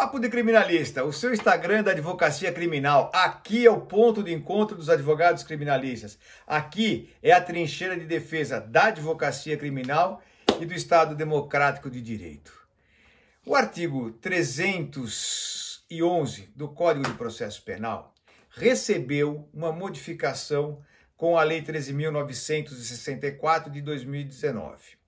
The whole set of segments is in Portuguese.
Papo de Criminalista, o seu Instagram da Advocacia Criminal. Aqui é o ponto de encontro dos advogados criminalistas. Aqui é a trincheira de defesa da advocacia criminal e do Estado Democrático de Direito. O artigo 311 do Código de Processo Penal recebeu uma modificação com a Lei 13.964 de 2019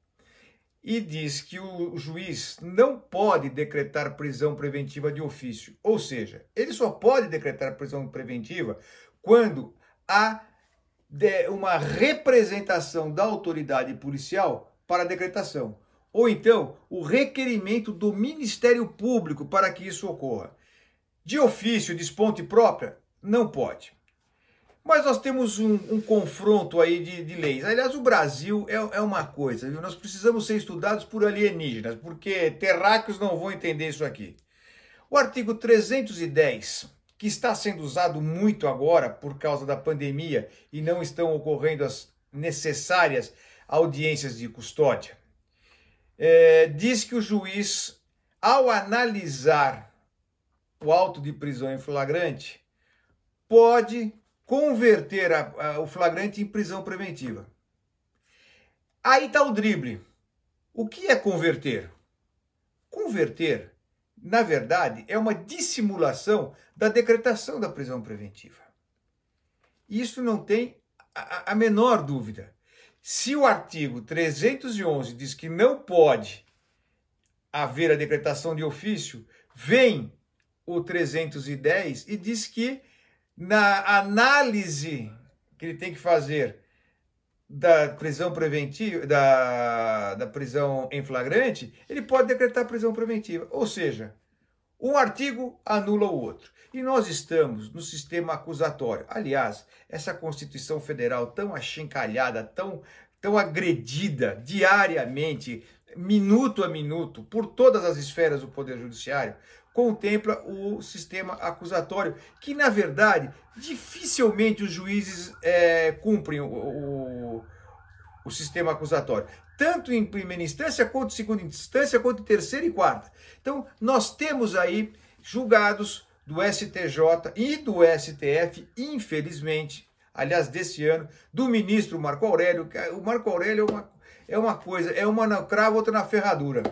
e diz que o juiz não pode decretar prisão preventiva de ofício, ou seja, ele só pode decretar prisão preventiva quando há uma representação da autoridade policial para a decretação, ou então o requerimento do Ministério Público para que isso ocorra. De ofício, de esponte própria, não pode. Mas nós temos um, um confronto aí de, de, leis. Aliás, o Brasil é, é uma coisa, viu? Nós precisamos ser estudados por alienígenas, porque terráqueos não vão entender isso aqui. O artigo 310, que está sendo usado muito agora por causa da pandemia e não estão ocorrendo as necessárias audiências de custódia, é, diz que o juiz, ao analisar o auto de prisão em flagrante, pode converter a, a, o flagrante em prisão preventiva. Aí está o drible. O que é converter? Converter, na verdade, é uma dissimulação da decretação da prisão preventiva. Isso não tem a, a menor dúvida. Se o artigo 311 diz que não pode haver a decretação de ofício, vem o 310 e diz que na análise que ele tem que fazer da prisão preventiva, da, da prisão em flagrante, ele pode decretar prisão preventiva. Ou seja, um artigo anula o outro. E nós estamos no sistema acusatório. Aliás, essa Constituição Federal tão achincalhada, tão, tão agredida diariamente minuto a minuto, por todas as esferas do Poder Judiciário, contempla o sistema acusatório, que na verdade dificilmente os juízes é, cumprem o, o, o, sistema acusatório, tanto em primeira instância, quanto em segunda instância, quanto em terceira e quarta. Então, nós temos aí julgados do STJ e do STF, infelizmente, aliás, desse ano, do ministro Marco Aurélio. O Marco Aurélio é uma é uma coisa, é uma na cravo, outra na ferradura.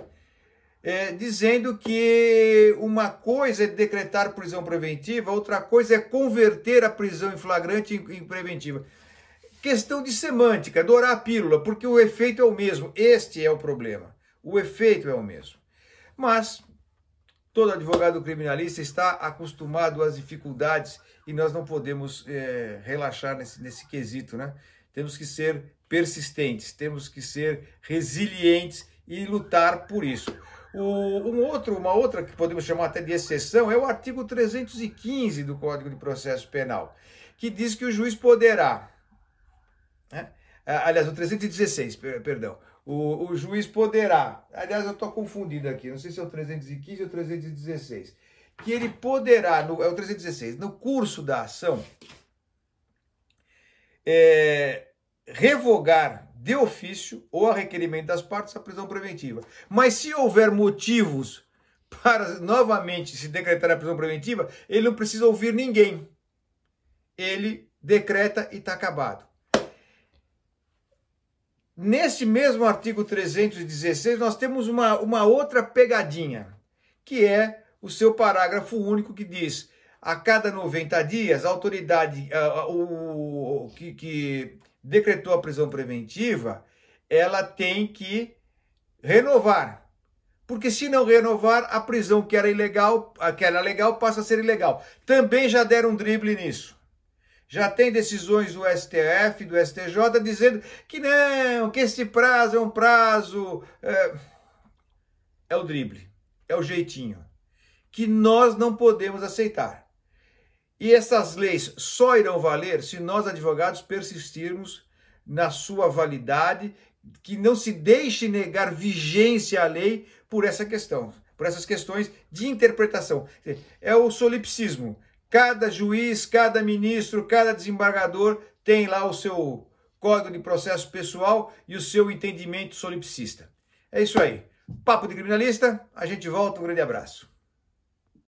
É, dizendo que uma coisa é decretar prisão preventiva, outra coisa é converter a prisão em flagrante em, em preventiva. Questão de semântica, é dourar a pílula, porque o efeito é o mesmo. Este é o problema. O efeito é o mesmo. Mas todo advogado criminalista está acostumado às dificuldades e nós não podemos é, relaxar nesse, nesse quesito, né? Temos que ser persistentes, temos que ser resilientes e lutar por isso. O, um outro, uma outra que podemos chamar até de exceção é o artigo 315 do Código de Processo Penal, que diz que o juiz poderá, né? Ah, aliás, o 316, perdão, o, o juiz poderá, aliás, eu estou confundido aqui, não sei se é o 315 ou 316, que ele poderá, no, é o 316, no curso da ação, é, revogar de ofício ou a requerimento das partes a prisão preventiva. Mas se houver motivos para novamente se decretar a prisão preventiva, ele não precisa ouvir ninguém. Ele decreta e está acabado. Nesse mesmo artigo 316, nós temos uma, uma outra pegadinha, que é o seu parágrafo único que diz a cada 90 dias, a autoridade o, que, que decretou a prisão preventiva, ela tem que renovar. Porque se não renovar, a prisão que era ilegal, que era legal, passa a ser ilegal. Também já deram um drible nisso. Já tem decisões do STF, do STJ, dizendo que não, que esse prazo é um prazo. É, é o drible, é o jeitinho. Que nós não podemos aceitar. E essas leis só irão valer se nós, advogados, persistirmos na sua validade, que não se deixe negar vigência à lei por essa questão, por essas questões de interpretação. É o solipsismo. Cada juiz, cada ministro, cada desembargador tem lá o seu código de processo pessoal e o seu entendimento solipsista. É isso aí. Papo de criminalista, a gente volta. Um grande abraço.